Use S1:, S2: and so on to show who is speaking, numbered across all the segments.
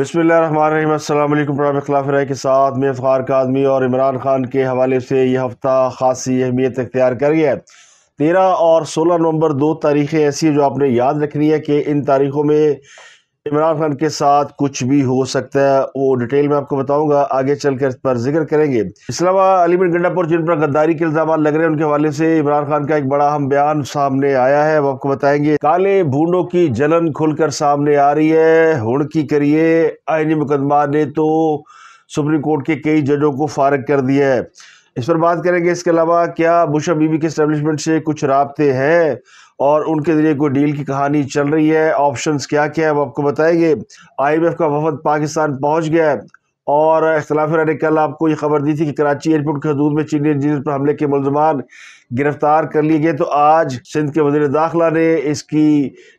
S1: बसमिल खिलाफ के साथ में फ़ार आदमी और इमरान खान के हवाले से यह हफ़्ता खासी अहमियत अख्तियार कर गया है तेरह और सोलह नवंबर दो तारीखें ऐसी जो आपने याद रखनी है कि इन तारीख़ों में इमरान खान के साथ कुछ भी हो सकता है वो डिटेल में आपको बताऊंगा आगे चलकर इस पर जिक्र करेंगे इस्लामाबाद अलीमन गंडापुर जिन पर गद्दारी के इल्जाम लग रहे हैं उनके हवाले से इमरान खान का एक बड़ा हम बयान सामने आया है वो आपको बताएंगे काले भूडो की जलन खुलकर सामने आ रही है हुड़की करिए आईनी मुकदमा ने तो सुप्रीम कोर्ट के कई जजों को फारग कर दिया है इस पर बात करेंगे इसके अलावा क्या बुशा बीबी के स्टेब्लिशमेंट से कुछ रबते हैं और उनके ज़रिए कोई डील की कहानी चल रही है ऑप्शंस क्या क्या है वो आपको बताएंगे आईएमएफ का वफद पाकिस्तान पहुंच गया है और अख्तलाफ ने कल आपको ये खबर दी थी कि कराची एयरपोर्ट के हदूद में चीनी इंजीनियर पर हमले के मुलजमान गिरफ्तार कर लिए गए तो आज सिंध के वजीर दाखिला ने इसकी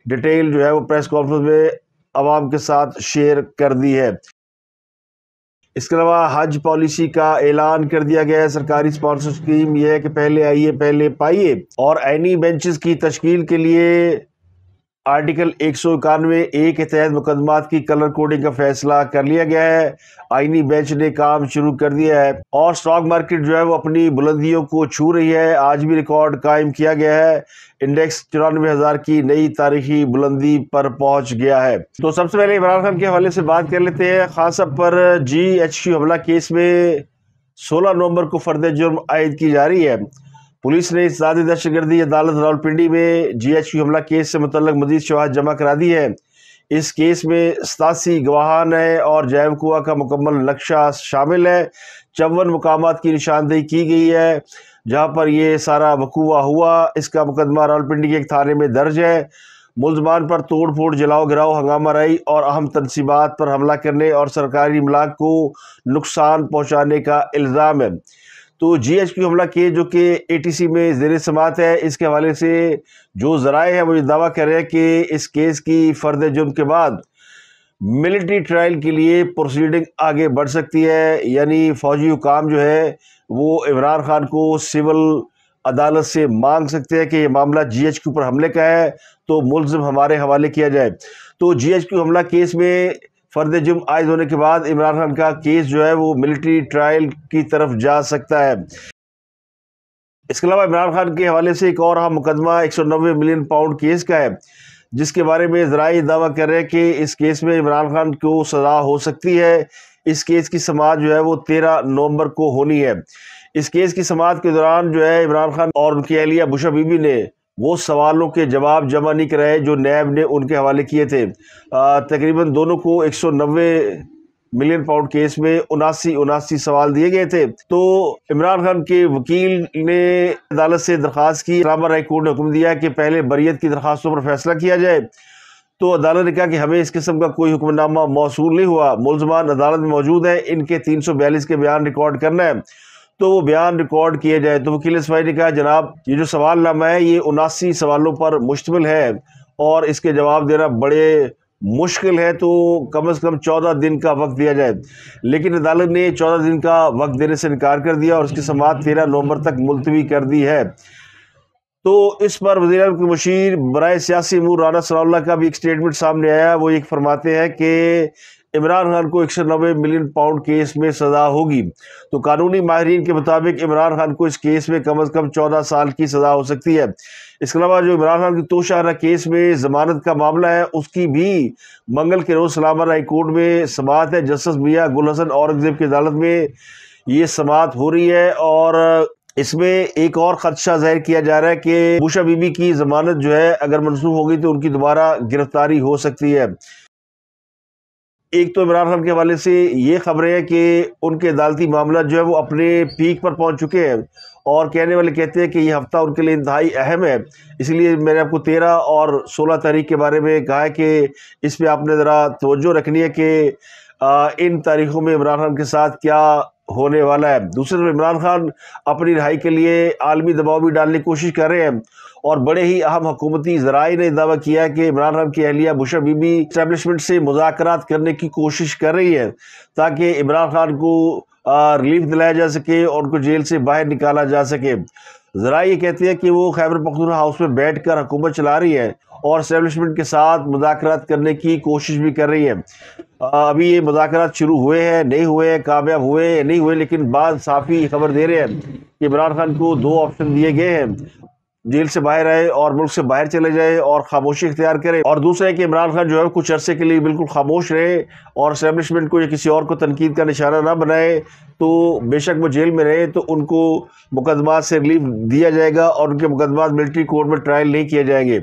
S1: डिटेल जो है वो प्रेस कॉन्फ्रेंस में आवाम के साथ शेयर कर दी है इसके अलावा हज पॉलिसी का ऐलान कर दिया गया है सरकारी स्पॉन्सर स्कीम यह है कि पहले आइए पहले पाइए और एनी बेंचेस की तश्कील के लिए आर्टिकल एक सौ इक्यानवे ए के तहत मुकदमा की कलर कोडिंग का फैसला कर लिया गया है आईनी बेंच ने काम शुरू कर दिया है और स्टॉक मार्केट जो है वो अपनी बुलंदियों को छू रही है आज भी रिकॉर्ड कायम किया गया है इंडेक्स चौरानवे हजार की नई तारीखी बुलंदी पर पहुंच गया है तो सबसे पहले इमरान खान के हवाले से बात कर लेते हैं खास पर जी एच हमला केस में सोलह नवम्बर को फर्द जुर्म आयद की जा रही है पुलिस ने इतदाद दहशत गर्दी अदालत रावलपिंडी में जी एच हमला केस से मतलब मजीद शवाहद जमा करा दी है इस केस में सतासी गवाहान है और जैव कुआ का मुकम्मल नक्शा शामिल है चौवन मकाम की निशानदेही की गई है जहाँ पर ये सारा वकूआ हुआ इसका मुकदमा रावलपिंडी के एक थाने में दर्ज है मुलजमान पर तोड़ फोड़ जलाओ गिराओ हंगामा रही और अहम तनसीबात पर हमला करने और सरकारी इमलाक को नुकसान पहुँचाने का इल्ज़ाम है तो जी एच क्यू हमला के जो कि ए टी सी में जेर समात है इसके हवाले से जो जराए हैं वो ये दावा कर रहे हैं कि इस केस की फर्द जुर्म के बाद मिलिट्री ट्रायल के लिए प्रोसीडिंग आगे बढ़ सकती है यानी फ़ौजी हुकाम जो है वो इमरान खान को सिविल अदालत से मांग सकते हैं कि ये मामला जी एच क्यू पर हमले का है तो मुलजम हमारे हवाले किया जाए तो जी एच क्यू हमला केस में फर्द जुम आयद होने के बाद इमरान खान का केस जो है वो मिलिट्री ट्रायल की तरफ जा सकता है इसके अलावा इमरान खान के हवाले से एक और अहम मुकदमा एक सौ नब्बे मिलियन पाउंड केस का है जिसके बारे में जराई दावा कर रहे हैं कि इस केस में इमरान खान को सजा हो सकती है इस केस की समाज जो है वो तेरह नवंबर को होनी है इस केस की समाज के दौरान जो है इमरान खान और उनकी अहलिया बुशा बीबी ने वो सवालों के जवाब जमा नहीं कराए जो नैब ने उनके हवाले किए थे तकरीबन दोनों को एक सौ नब्बे मिलियन पाउंड केस में उनासी उनासी सवाल दिए गए थे तो इमरान खान के वकील ने अदालत से दरख्वास्त की रामा राय कोर्ट ने हुक्म दिया कि पहले बरीत की दरख्वास्तों पर फैसला किया जाए तो अदालत ने कहा कि हमें इस किस्म का कोई हुक्मनामा मौसू नहीं हुआ मुलजमान अदालत में मौजूद है इनके तीन सौ बयालीस के बयान रिकॉर्ड करना है तो वो बयान रिकॉर्ड किया जाए तो वकील इसमाई ने कहा जनाब ये जो सवाल नामा है ये उनासी सवालों पर मुश्तमिल है और इसके जवाब देना बड़े मुश्किल है तो कम अज़ कम चौदह दिन का वक्त दिया जाए लेकिन अदालत ने चौदह दिन का वक्त देने से इनकार कर दिया और उसकी समात तेरह नवंबर तक मुलतवी कर दी है तो इस पर वजी के मशीर बरए सियासी अमूर राना सल्ला का भी एक स्टेटमेंट सामने आया वो एक फरमाते हैं कि इमरान खान को एक सौ नब्बे मिलियन पाउंड केस में सज़ा होगी तो कानूनी माहरीन के मुताबिक इमरान खान को इस केस में कम अज़ कम चौदह साल की सज़ा हो सकती है इसके अलावा जो इमरान खान की तोशाहरा केस में जमानत का मामला है उसकी भी मंगल के रोज़ सलामा हाई कोर्ट में समात है जस्टिस मियाँ गुल हसन औरंगजेब की अदालत में ये समात हो रही है और इसमें एक और खदशा जाहिर किया जा रहा है कि बुशा बीबी की जमानत जो है अगर मनसूख होगी तो उनकी दोबारा गिरफ्तारी हो सकती है एक तो इमरान खान के हवाले से ये खबरें हैं कि उनके अदालती मामला जो है वो अपने पीक पर पहुंच चुके हैं और कहने वाले कहते हैं कि ये हफ़्ता उनके लिए इंतहाई अहम है इसलिए मैंने आपको तेरह और सोलह तारीख के बारे में कहा है कि इस पर आपने ज़रा तोज्जो रखनी है कि इन तारीख़ों में इमरान खान के साथ क्या होने वाला है दूसरी तरफ इमरान खान अपनी रिहाई के लिए आलमी दबाव भी डालने की कोशिश कर रहे हैं और बड़े ही अहम हुकूमती जराए ने दावा किया कि इमरान खान की अहलिया बुशा बीबी इस्टेबलिशमेंट से मुजाकर करने की कोशिश कर रही है ताकि इमरान खान को रिलीफ दिलाया जा सके और उनको जेल से बाहर निकाला जा सके ज़रा ये कहती है कि वो खैबर पख्तूनखा हाउस में बैठ कर हुकूमत चला रही है और इस्टेबलिशमेंट के साथ मुदाकर करने की कोशिश भी कर रही है अभी ये मुजात शुरू हुए हैं नहीं हुए हैं कामयाब हुए नहीं हुए लेकिन बाद साफ़ी खबर दे रहे हैं कि इमरान खान को दो ऑप्शन दिए गए हैं जेल से बाहर आए और मुल्क से बाहर चले जाए और खामोशी इख्तियार करे और दूसरा है कि इमरान खान जो है कुछ अरसे के लिए बिल्कुल खामोश रहे और इस्टेबलिशमेंट को या किसी और को तनकीद का निशाना ना बनाए तो बेशक वो जेल में रहे तो उनको मुकदमा से रिलीफ दिया जाएगा और उनके मुकदमा मिलिट्री कोर्ट में ट्रायल नहीं किए जाएंगे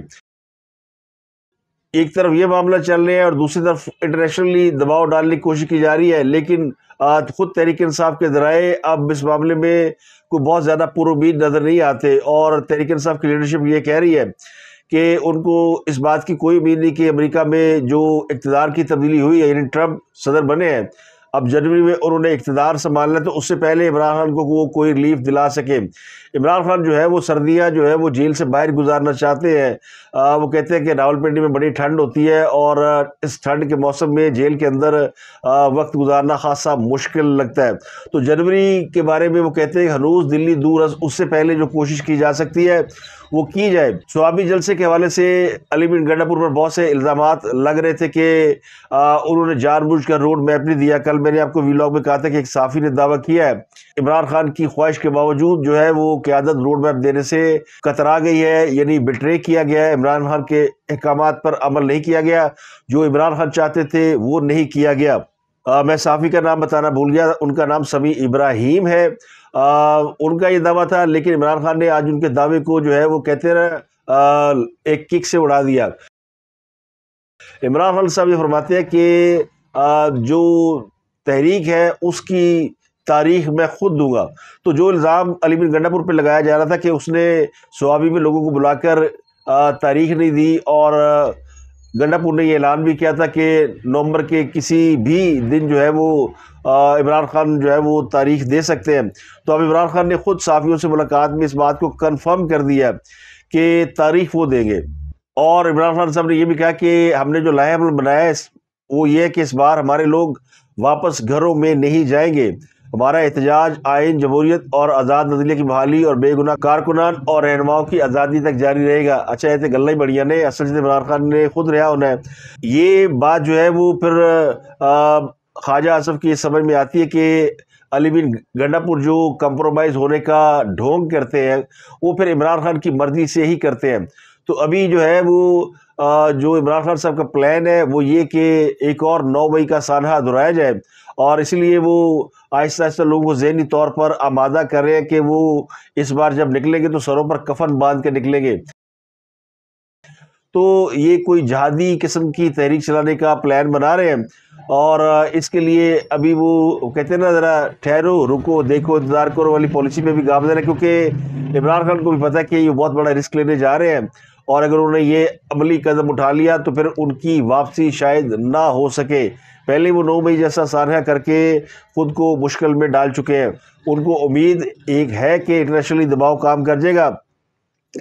S1: एक तरफ ये मामला चल रहा है और दूसरी तरफ इंटरनेशनली दबाव डालने की कोशिश की जा रही है लेकिन ख़ुद तहरीक इंसाफ के ज़राए अब इस मामले में कोई बहुत ज़्यादा पुरोमीद नज़र नहीं आते और तहरीक इंसाफ की लीडरशिप ये कह रही है कि उनको इस बात की कोई उम्मीद नहीं कि अमेरिका में जो इकतदार की तब्दीली हुई है यानी ट्रंप सदर बने हैं अब जनवरी में उन्होंने इकतदार संभालना तो उससे पहले इमरान खान को वो कोई रिलीफ दिला सके इमरान खान जो है वो सर्दियाँ जो है वो जेल से बाहर गुजारना चाहते हैं वो कहते हैं कि रावलपिंडी में बड़ी ठंड होती है और इस ठंड के मौसम में जेल के अंदर वक्त गुजारना खासा मुश्किल लगता है तो जनवरी के बारे में वो कहते हैं हनूज दिल्ली दूर उससे पहले जो कोशिश की जा सकती है वो की जाए स्वामी जलसे के हवाले से बिन गंडापुर पर बहुत से इल्ज़ाम लग रहे थे कि उन्होंने जानबूझ कर रोड मैप नहीं दिया कल मैंने आपको वीलॉग में कहा था कि एक साफ़ी ने दावा किया है इमरान खान की ख्वाहिश के बावजूद जो है वो क्यादत रोड मैप देने से कतरा गई है यानी बिट्रे किया गया है इमरान खान के अहकाम पर अमल नहीं किया गया जो इमरान खान चाहते थे वो नहीं किया गया आ, मैं साफ़ी का नाम बताना भूल गया उनका नाम समी इब्राहिम है आ, उनका ये दावा था लेकिन इमरान खान ने आज उनके दावे को जो है वो कहते ना एक किक से उड़ा दिया इमरान खान साहब ये फरमाते हैं कि आ, जो तहरीक है उसकी तारीख मैं खुद दूंगा तो जो इल्ज़ाम अली बिन गंडापुर पर लगाया जा रहा था कि उसने स्वाबी में लोगों को बुलाकर तारीख नहीं दी और गंडापुर ने ये ऐलान भी किया था कि नवंबर के किसी भी दिन जो है वो इमरान खान जो है वो तारीख दे सकते हैं तो अब इमरान खान ने खुद साफियों से मुलाकात में इस बात को कन्फर्म कर दिया कि तारीख वो देंगे और इमरान खान साहब ने यह भी कहा कि हमने जो लाइन बनाया है वो ये कि इस बार हमारे लोग वापस घरों में नहीं जाएंगे हमारा एहतजाज आयन जमहूरियत और आज़ाद नजरिए की बहाली और बेगुना कारकुनान और रहनुमाओं की आज़ादी तक जारी रहेगा अच्छा ऐसे गल्ला ही बढ़िया ने असल इमरान खान ने खुद रहा होना है ये बात जो है वो फिर ख्वाजा आसफ की समझ में आती है कि अली बिन गंडापुर जो कंप्रोमाइज़ होने का ढोंग करते हैं वो फिर इमरान खान की मर्ज़ी से ही करते हैं तो अभी जो है वो जो इमरान खान साहब का प्लान है वो ये कि एक और नौ मई का सानहा दोहराया जाए और इसलिए वो आहिस्ता आहिस्ता लोगों को जहनी तौर पर आमादा कर रहे हैं कि वो इस बार जब निकलेंगे तो सरों पर कफन बांध के निकलेंगे तो ये कोई जहादी किस्म की तहरीक चलाने का प्लान बना रहे हैं और इसके लिए अभी वो कहते हैं ना ज़रा ठहरो रुको देखो इंतजार करो वाली पॉलिसी में भी गाफिल है क्योंकि इमरान खान को भी पता है कि ये बहुत बड़ा रिस्क लेने जा रहे हैं और अगर उन्होंने ये अमली कदम उठा लिया तो फिर उनकी वापसी शायद ना हो सके पहले वो नौ मई जैसा सारा करके ख़ुद को मुश्किल में डाल चुके हैं उनको उम्मीद एक है कि इंटरनेशनली दबाव काम कर जाएगा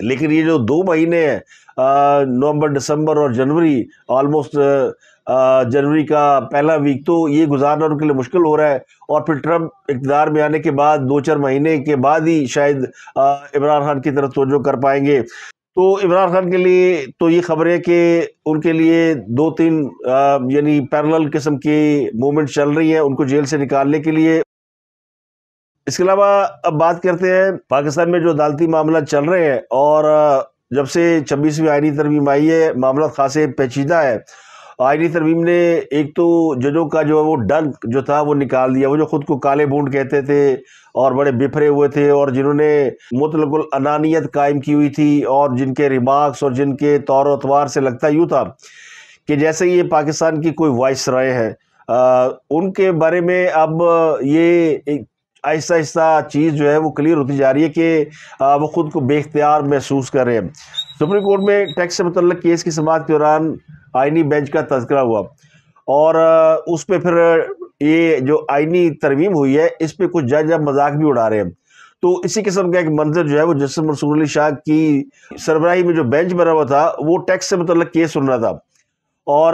S1: लेकिन ये जो दो महीने हैं नवंबर दिसंबर और जनवरी ऑलमोस्ट जनवरी का पहला वीक तो ये गुजारना उनके लिए मुश्किल हो रहा है और फिर ट्रंप इकतदार में आने के बाद दो चार महीने के बाद ही शायद इमरान खान की तरफ तोजो कर पाएंगे तो इमरान खान के लिए तो ये खबर है कि उनके लिए दो तीन यानी पैरल किस्म की मूवमेंट चल रही है उनको जेल से निकालने के लिए इसके अलावा अब बात करते हैं पाकिस्तान में जो अदालती मामला चल रहे हैं और जब से छब्बीसवीं आयनी तरमीम आई है मामला खासे पेचीदा है आयनी तरमीम ने एक तो जजों का जो है वो डंक जो था वो निकाल दिया वो जो ख़ुद को काले बूंद कहते थे और बड़े बिफरे हुए थे और जिन्होंने मुतलकुल अनानियत कायम की हुई थी और जिनके रिमार्क्स और जिनके तौर अतवार से लगता यूँ था कि जैसे ये पाकिस्तान की कोई वाइस राय है आ, उनके बारे में अब ये आहिस्ता आहिस्ता चीज़ जो है वो क्लियर होती जा रही है कि वो ख़ुद को बेख्तियार महसूस कर रहे हैं सुप्रीम कोर्ट में टैक्स से मतलब केस की समाप्त के दौरान आइनी बेंच का तस्करा हुआ और उस पर फिर ये जो आइनी तरमीम हुई है इस पर कुछ जज अब मजाक भी उड़ा रहे हैं तो इसी किस्म का एक मंजर जो है वो जस्टिस मंसूर अली शाह की सरबराही में जो बेंच बना हुआ था वो टैक्स से मतलब केस सुन रहा था और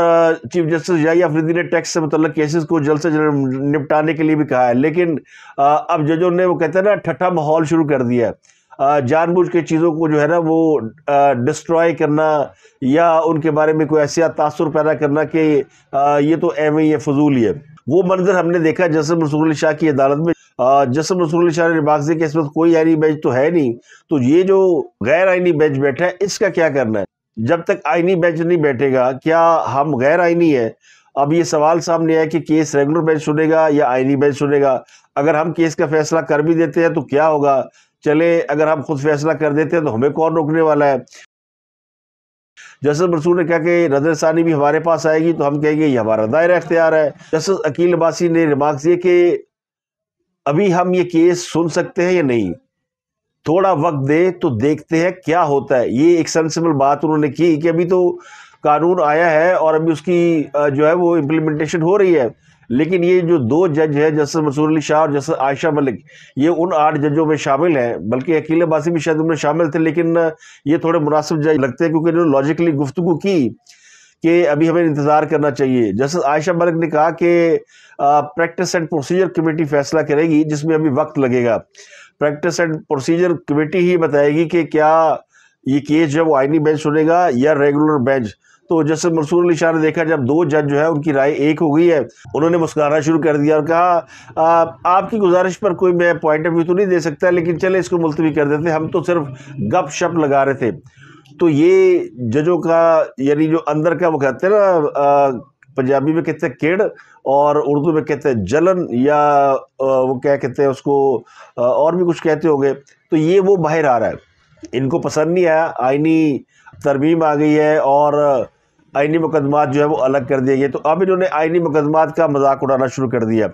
S1: चीफ जस्टिस याई अफरीदी ने टैक्स से मतलब केसेस को जल्द से जल्द निपटाने के लिए भी कहा है लेकिन अब जजों ने वो कहते हैं ना ठट्ठा माहौल शुरू कर दिया है जानबूझ के चीज़ों को जो है ना वो डिस्ट्रॉय करना या उनके बारे में कोई ऐसा तासर पैदा करना कि ये तो एम ही है फजूल ही है वो मंजर हमने देखा जसम रसूल शाह की अदालत में जसम रसूल शाह ने रिमार्क दिया कि इसमें कोई आइनी बेंच तो है नहीं तो ये जो गैर आइनी बेंच बैठा है इसका क्या करना है जब तक आइनी बेंच नहीं बैठेगा क्या हम गैर आइनी है अब ये सवाल सामने आया कि केस रेगुलर बेंच सुनेगा या आइनी बेंच सुनेगा अगर हम केस का फैसला कर भी देते हैं तो क्या होगा चले अगर हम खुद फैसला कर देते हैं तो हमें कौन रोकने वाला है जस्टिस मंसूर ने कहा कि नजर सानी भी हमारे पास आएगी तो हम कहेंगे ये हमारा दायरा अख्तियार है जस्टिस अकील अबासी ने रिमार्क दिए कि अभी हम ये केस सुन सकते हैं या नहीं थोड़ा वक्त दे तो देखते हैं क्या होता है ये एक सेंसिबल बात उन्होंने की कि अभी तो कानून आया है और अभी उसकी जो है वो इम्प्लीमेंटेशन हो रही है लेकिन ये जो दो जज है जस्टिस मसूर अली शाह और जस्टिस आयशा मलिक ये उन आठ जजों में शामिल हैं बल्कि अकेले बासी भी शायद उनमें शामिल थे लेकिन ये थोड़े मुनासिब जज लगते हैं क्योंकि इन्होंने लॉजिकली गुफ्तु की कि अभी हमें इंतज़ार करना चाहिए जस्टिस आयशा मलिक ने कहा कि प्रैक्टिस एंड प्रोसीजर कमेटी फैसला करेगी जिसमें अभी वक्त लगेगा प्रैक्टिस एंड प्रोसीजर कमेटी ही बताएगी कि क्या ये केस जब आइनी बेंच सुनेगा या रेगुलर बेंच तो जस्टिस मंसूर अली शाह ने देखा जब दो जज जो है उनकी राय एक हो गई है उन्होंने मुस्कुराना शुरू कर दिया और कहा आ, आपकी गुजारिश पर कोई मैं पॉइंट ऑफ व्यू तो नहीं दे सकता लेकिन चले इसको मुलतवी कर देते हम तो सिर्फ गप शप लगा रहे थे तो ये जजों का यानी जो अंदर का वो कहते हैं ना पंजाबी में कहते हैं केड़ और उर्दू में कहते हैं जलन या वो क्या कहते हैं उसको और भी कुछ कहते होंगे तो ये वो बाहर आ रहा है इनको पसंद नहीं आया आइनी तरमीम आ गई है और आइनी मुकदमात जो है वो अलग कर दिए गए तो अब इन्होंने आइनी मुकदमा का मजाक उड़ाना शुरू कर दिया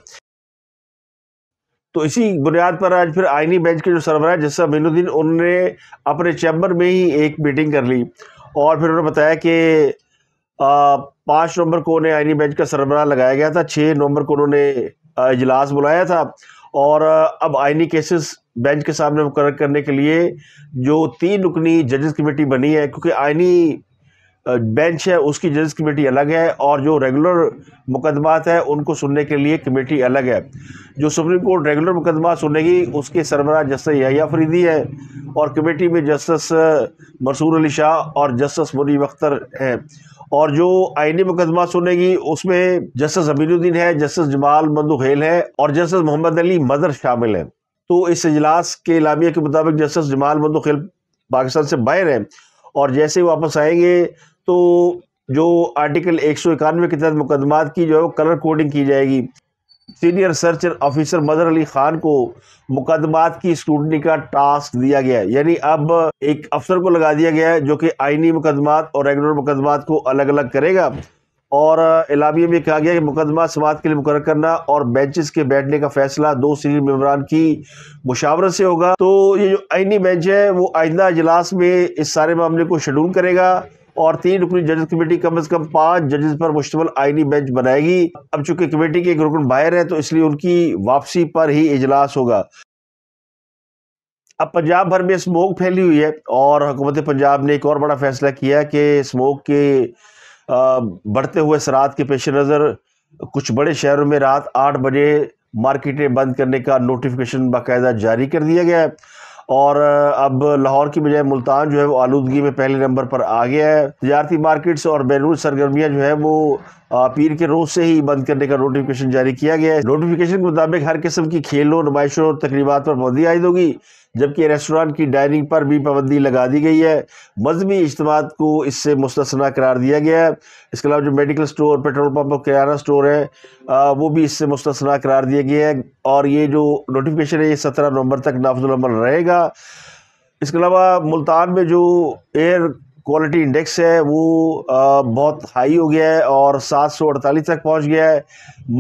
S1: तो इसी बुनियाद पर आज फिर आइनी बेंच के जो है जस्सा मीनुद्दीन उन्होंने अपने चैम्बर में ही एक मीटिंग कर ली और फिर उन्होंने बताया कि पाँच नवंबर को उन्हें आइनी बेंच का सरबराह लगाया गया था छः नवंबर को उन्होंने इजलास बुलाया था और अब आइनी केसेस बेंच के सामने मुकर करने के लिए जो तीन रुकनी जजेस कमेटी बनी है क्योंकि आइनी बेंच है उसकी जजेस कमेटी अलग है और जो रेगुलर मुकदमात है उनको सुनने के लिए कमेटी अलग है जो सुप्रीम कोर्ट रेगुलर मुकदमा सुनेगी उसके सरबराह जस्टिस या फरीदी है और कमेटी में जस्टिस मसूर अली शाह और जस्टिस मुनीब अख्तर हैं और जो आइनी e मुकदमा सुनेगी उसमें जस्टिस अमीनुद्दीन है जस्टिस जमाल खेल है और जस्टिस मोहम्मद अली मदर शामिल हैं तो इस इजलास के इलामिया के मुताबिक जस्टिस जमाल मंदुखेल पाकिस्तान से बाहर हैं और जैसे वापस आएंगे तो जो आर्टिकल एक सौ इक्यानवे के तहत मुकदमा की जो है कलर कोडिंग की जाएगी senior search officer Madar Ali Khan को मुकदमा की स्क्रूटनी का टास्क दिया गया है यानी अब एक अफसर को लगा दिया गया है जो कि आइनी मुकदमा और रेगुलर मुकदमा को अलग अलग करेगा और इलामिया में कहा गया कि मुकदमा समाज के लिए मुकर करना और बेंचेस के बैठने का फैसला दो सीनियर मेम्बरान की मुशावरत से होगा तो ये जो आइनी बेंच है वो आइंदा इजलास में इस सारे मामले को शेड्यूल करेगा और तीन रुकनी जजेस कमेटी कम से कम पांच जजेस पर मुश्तमल आईनी बेंच बनाएगी अब चूंकि कमेटी के एक रुकन बाहर है तो इसलिए उनकी वापसी पर ही इजलास होगा अब पंजाब भर में स्मोक फैली हुई है और हुकूमत पंजाब ने एक और बड़ा फैसला किया कि स्मोक के बढ़ते हुए सरात के पेश नज़र कुछ बड़े शहरों में रात आठ बजे मार्केटें बंद करने का नोटिफिकेशन बाकायदा जारी कर दिया गया है और अब लाहौर की बजाय मुल्तान जो है वो आलूदगी में पहले नंबर पर आ गया है तजारती मार्केट्स और बैरून सरगर्मियाँ जो है वो पीर के रोज से ही बंद करने का नोटिफिकेशन जारी किया गया है नोटिफिकेशन के मुताबिक हर किस्म की खेलों नुमाइशों और तकरीबा पर पाबंदी आयद होगी जबकि रेस्टोरेंट की डाइनिंग पर भी पाबंदी लगा दी गई है मजहबी इज्तम को इससे मुस्तना करार दिया गया है इसके अलावा जो मेडिकल स्टोर पेट्रोल पम्प और किराना स्टोर है आ, वो भी इससे मुस्तना करार दिया गया है और ये जो नोटिफिकेशन है ये सत्रह नवंबर तक नाफजुलमल रहेगा इसके अलावा मुल्तान में जो एयर क्वालिटी इंडेक्स है वो बहुत हाई हो गया है और 748 तक पहुंच गया है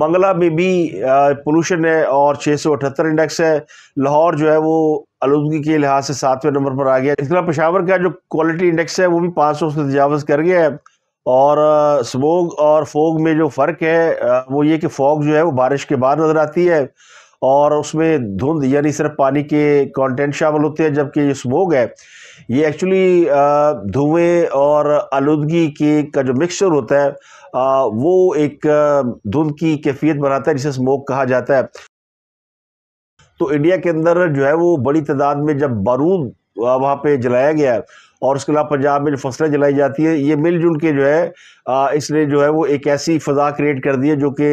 S1: मंगला में भी पोल्यूशन है और 678 इंडेक्स है लाहौर जो है वो आलूदगी के लिहाज से सातवें नंबर पर आ गया इसके अलावा पेशावर का जो क्वालिटी इंडेक्स है वो भी पाँच सौ से तजावज़ कर गया है और स्मोग और फोग में जो फ़र्क है वो ये कि फोग जो है वो बारिश के बाद नज़र आती है और उसमें धुंध यानी सिर्फ पानी के कॉन्टेंट शामिल होते हैं जबकि ये स्मोग है ये एक्चुअली धुए और आलूदगी के का जो मिक्सचर होता है वो एक धुंध की कैफियत बनाता है जिसे स्मोक कहा जाता है तो इंडिया के अंदर जो है वो बड़ी तादाद में जब बारूद वहाँ पे जलाया गया है और उसके अलावा पंजाब में जो फसलें जलाई जाती है ये मिलजुल के जो है इसने जो है वो एक ऐसी फ़जा क्रिएट कर दी है जो कि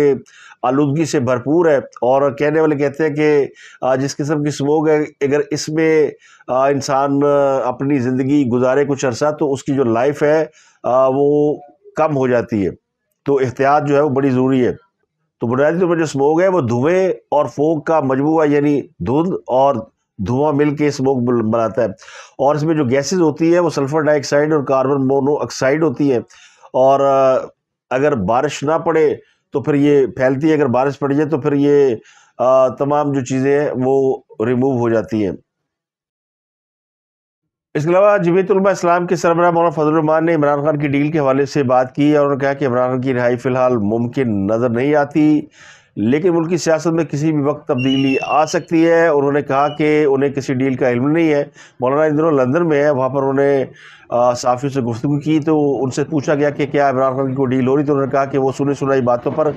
S1: आलूदगी से भरपूर है और कहने वाले कहते हैं कि जिस किस्म की स्मोक है अगर इसमें इंसान अपनी ज़िंदगी गुजारे कुछ अरसा तो उसकी जो लाइफ है वो कम हो जाती है तो एहतियात जो है वो बड़ी ज़रूरी है तो बुनियादी तौर पर जो स्मोक है वो धुएँ और फोक का मजमू यानी धुंध और धुआं मिल के स्मोक बनाता है और इसमें जो गैसेज होती है वो सल्फ़र डाइऑक्साइड और कार्बन मोनोऑक्साइड होती है और अगर बारिश ना पड़े तो फिर ये फैलती है अगर बारिश पड़ जाए तो फिर ये तमाम जो चीज़ें हैं वो रिमूव हो जाती हैं इसके अलावा जमीतलमा इस्लाम के सरबरा मौलाना फजलरमान ने इमरान खान की डील के हवाले से बात की और उन्होंने कहा कि इमरान खान की रिहाई फ़िलहाल मुमकिन नज़र नहीं आती लेकिन मुल्क की सियासत में किसी भी वक्त तब्दीली आ सकती है उन्होंने कहा कि उन्हें किसी डील का इल्म नहीं है मौलाना इन दिनों लंदन में है वहाँ पर उन्होंने साफियों से गुफ्तु की तो उनसे पूछा गया कि क्या इमरान खान की कोई डील हो रही तो उन्होंने कहा कि वो सुनी सुनाई बातों पर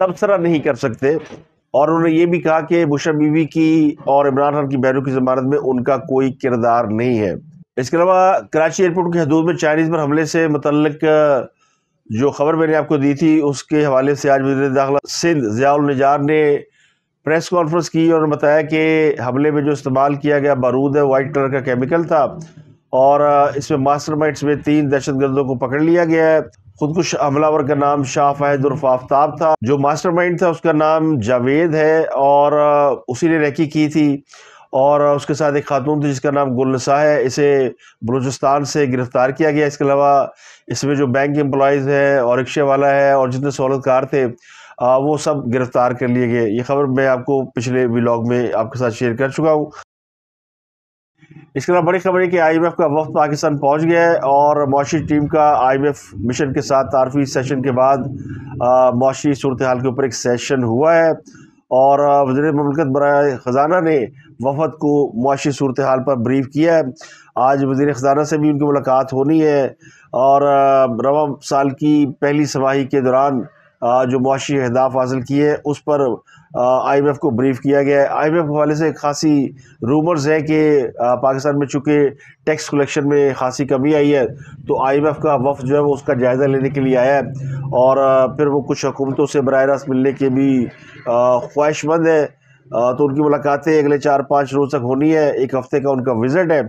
S1: तबसरा नहीं कर सकते और उन्होंने ये भी कहा कि बुशर बीवी की और इमरान खान की बहनों की जमानत में उनका कोई किरदार नहीं है इसके अलावा कराची एयरपोर्ट की हदूद में चाइनीज़ पर हमले से मतलब जो खबर मैंने आपको दी थी उसके हवाले से आज वजी दाखिला सिंध ज़ियाल ने प्रेस कॉन्फ्रेंस की और बताया कि हमले में जो इस्तेमाल किया गया बारूद है वाइट कलर का केमिकल था और इसमें मास्टर माइंड में तीन दहशत गर्दों को पकड़ लिया गया है खुदकुश हमलावर का नाम शाह फायद उर्फ आफ्ताब था जो मास्टर माइंड था उसका नाम जावेद है और उसी ने रेकी की थी और उसके साथ एक खातून थी जिसका नाम गुलनसा है इसे बलूचिस्तान से गिरफ़्तार किया गया इसके अलावा इसमें जो बैंक एम्प्लॉज़ हैं और रिक्शे वाला है और जितने सहूलतकार थे आ, वो सब गिरफ़्तार कर लिए गए ये खबर मैं आपको पिछले व्लॉग में आपके साथ शेयर कर चुका हूँ इसके अलावा बड़ी खबर है कि आई एम एफ का वक्त पाकिस्तान पहुँच गया है और मौशी टीम का आई एम एफ मिशन के साथ तारफी सेशन के बाद मौशी सूरत हाल के ऊपर एक सेशन हुआ है और वजी ममलकत बर ख़जाना ने वफद को मुआशी सूरत हाल पर ब्रीफ किया है आज वजीर ख़जाना से भी उनकी मुलाकात होनी है और रवा साल की पहली सवाही के दौरान जो मुआशी अहदाफ हासिल किए उस पर आई एम एफ़ को ब्रीफ किया गया है आई एम एफ़ हवाले से खासी रूमर्स है कि पाकिस्तान में चूँकि टैक्स कलेक्शन में खासी कमी आई है तो आई एम एफ़ का वफ जो है वो उसका जायज़ा लेने के लिए आया है और फिर वो कुछ हुकूमतों से बर रास्त मिलने के भी ख्वाहिशमंद है तो उनकी मुलाकातें अगले चार पाँच रोज तक होनी है एक हफ्ते का उनका विजिट है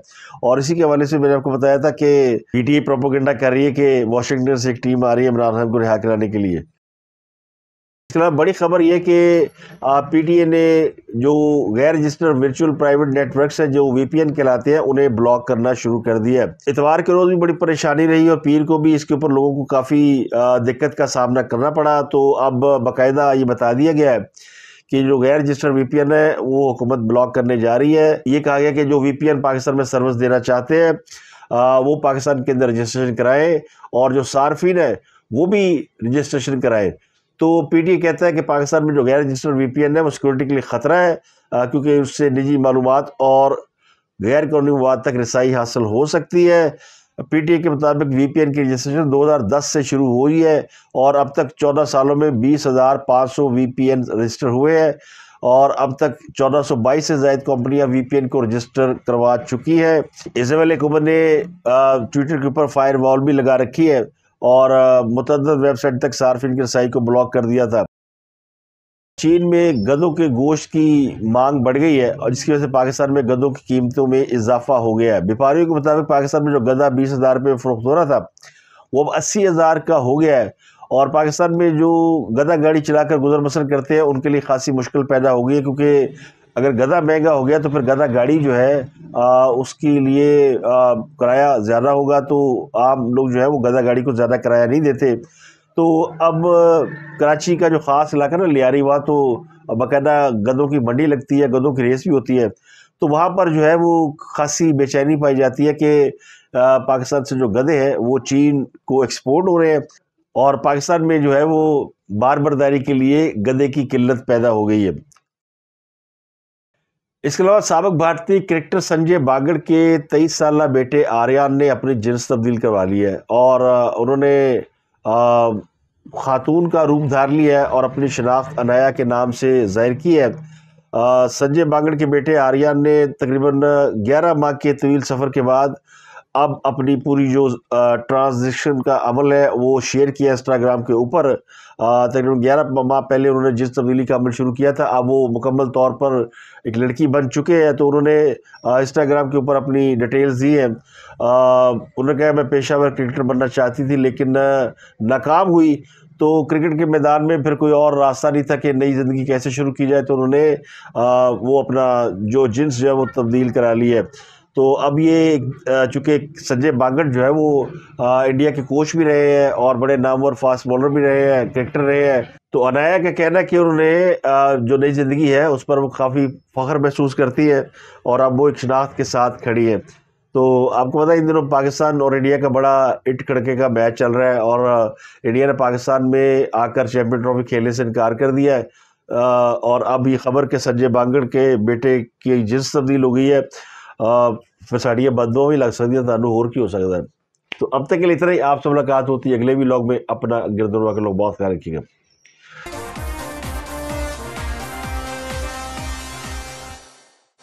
S1: और इसी के हवाले से मैंने आपको बताया था कि पी टी प्रोपोगेंडा कर रही है कि वाशिंगटन से एक टीम आ रही है इमरान खान को रिहा कराने के लिए इसके अलावा बड़ी खबर यह कि पीटीए ने जो गैर रजिस्टर वर्चुअल प्राइवेट नेटवर्क्स हैं जो वीपीएन कहलाते हैं उन्हें ब्लॉक करना शुरू कर दिया है इतवार के रोज़ भी बड़ी परेशानी रही और पीर को भी इसके ऊपर लोगों को काफ़ी दिक्कत का सामना करना पड़ा तो अब बाकायदा ये बता दिया गया है कि जो गैर रजिस्टर एन है वो हुकूमत ब्लॉक करने जा रही है ये कहा गया कि जो एन पाकिस्तान में सर्विस देना चाहते हैं वो पाकिस्तान के अंदर रजिस्ट्रेशन कराएं और जो सार्फिन है वो भी रजिस्ट्रेशन कराएं तो पीटी कहता है कि पाकिस्तान में जो गैर रजिस्टर्ड वीपीएन है वो सिक्योरिटी के लिए ख़तरा है क्योंकि उससे निजी मालूम और गैर कानूनी मवाद तक रसाई हासिल हो सकती है पीटीए के मुताबिक वीपीएन की रजिस्ट्रेशन 2010 से शुरू हुई है और अब तक 14 सालों में बीस हज़ार पाँच सौ वी रजिस्टर हुए हैं और अब तक 1422 से जायद कंपनियां वीपीएन को रजिस्टर करवा चुकी है इसमें हुकूमत ने ट्विटर के ऊपर फायर वॉल भी लगा रखी है और मतद वेबसाइट तक सार्फिन की रसाई को ब्लॉक कर दिया था चीन में गंदों के गोश्त की मांग बढ़ गई है और जिसकी वजह से पाकिस्तान में गंदों की कीमतों में इजाफा हो गया है व्यापारियों के मुताबिक पाकिस्तान में जो गदा बीस हज़ार रुपये फरोख्त हो रहा था वो अब अस्सी हज़ार का हो गया है और पाकिस्तान में जो गदा गाड़ी चलाकर गुजर बसर करते हैं उनके लिए खासी मुश्किल पैदा हो गई है क्योंकि अगर गदा महंगा हो गया तो फिर गदा गाड़ी जो है आ, उसके लिए किराया ज़्यादा होगा तो आप लोग जो है वो गदा गाड़ी को ज़्यादा किराया नहीं देते तो अब कराची का जो ख़ास इलाका ना लियारी वहाँ तो बाकायदा गदों की मंडी लगती है गदों की रेस भी होती है तो वहाँ पर जो है वो खासी बेचैनी पाई जाती है कि पाकिस्तान से जो गधे हैं वो चीन को एक्सपोर्ट हो रहे हैं और पाकिस्तान में जो है वो बार बरदारी के लिए गधे की किल्लत पैदा हो गई है इसके अलावा सबक भारतीय क्रिकेटर संजय बागड़ के तेईस साल बेटे आर्यन ने अपनी जिन्स तब्दील करवा ली है और उन्होंने खातून का रूप धार लिया है और अपनी शनाख्त अनाया के नाम से जाहिर की है संजय बागड़ के बेटे आर्यन ने तकरीबन 11 माह के तवील सफ़र के बाद अब अपनी पूरी जो ट्रांजेक्शन का अमल है वो शेयर किया इंस्टाग्राम के ऊपर तकरीबन ग्यारह माह पहले उन्होंने जिस तब्दीली का अमल शुरू किया था अब वो मुकम्मल तौर पर एक लड़की बन चुके हैं तो उन्होंने इंस्टाग्राम के ऊपर अपनी डिटेल्स दी हैं उन्होंने कहा मैं पेशावर क्रिकेटर बनना चाहती थी लेकिन नाकाम हुई तो क्रिकेट के मैदान में फिर कोई और रास्ता नहीं था कि नई ज़िंदगी कैसे शुरू की जाए तो उन्होंने वो अपना जो जिन्स जो है वो तब्दील करा ली है तो अब ये चूँकि संजय बागट जो है वो इंडिया के कोच भी रहे हैं और बड़े नामवर फास्ट बॉलर भी रहे हैं क्रिकेटर रहे हैं तो अनाया का कहना है कि उन्होंने जो नई ज़िंदगी है उस पर वो काफ़ी फ़ख्र महसूस करती है और अब वो एक शनाख्त के साथ खड़ी है तो आपको पता है इन दिनों पाकिस्तान और इंडिया का बड़ा इट कड़के का मैच चल रहा है और इंडिया ने पाकिस्तान में आकर चैम्पियन ट्रॉफी खेलने से इनकार कर दिया है और अब ये खबर के संजय बांगड़ के बेटे की जिस तब्दील हो गई है ਫਿਰ ਸਾਡੀਆਂ ਬਦਦੁਆ लग ਲੱਗ ਸਕਦੀਆਂ होर की हो सकता है तो अब तक के लिए इतना ही आपसे मुलाकात होती है अगले भी लॉग में अपना गिरदुलवा के लोग बहुत ख्याल रखिएगा